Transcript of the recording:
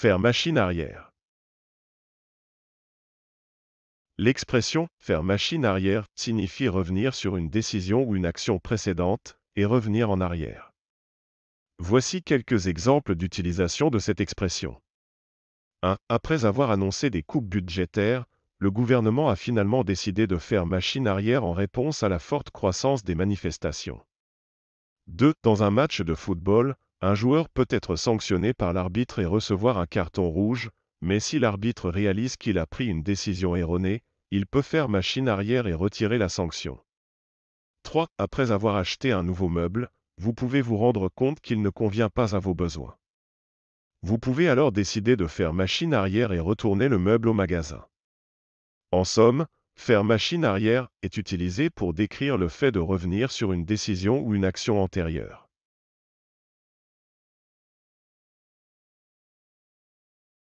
faire machine arrière. L'expression faire machine arrière signifie revenir sur une décision ou une action précédente et revenir en arrière. Voici quelques exemples d'utilisation de cette expression. 1. Après avoir annoncé des coupes budgétaires, le gouvernement a finalement décidé de faire machine arrière en réponse à la forte croissance des manifestations. 2. Dans un match de football, un joueur peut être sanctionné par l'arbitre et recevoir un carton rouge, mais si l'arbitre réalise qu'il a pris une décision erronée, il peut faire machine arrière et retirer la sanction. 3. Après avoir acheté un nouveau meuble, vous pouvez vous rendre compte qu'il ne convient pas à vos besoins. Vous pouvez alors décider de faire machine arrière et retourner le meuble au magasin. En somme, faire machine arrière est utilisé pour décrire le fait de revenir sur une décision ou une action antérieure.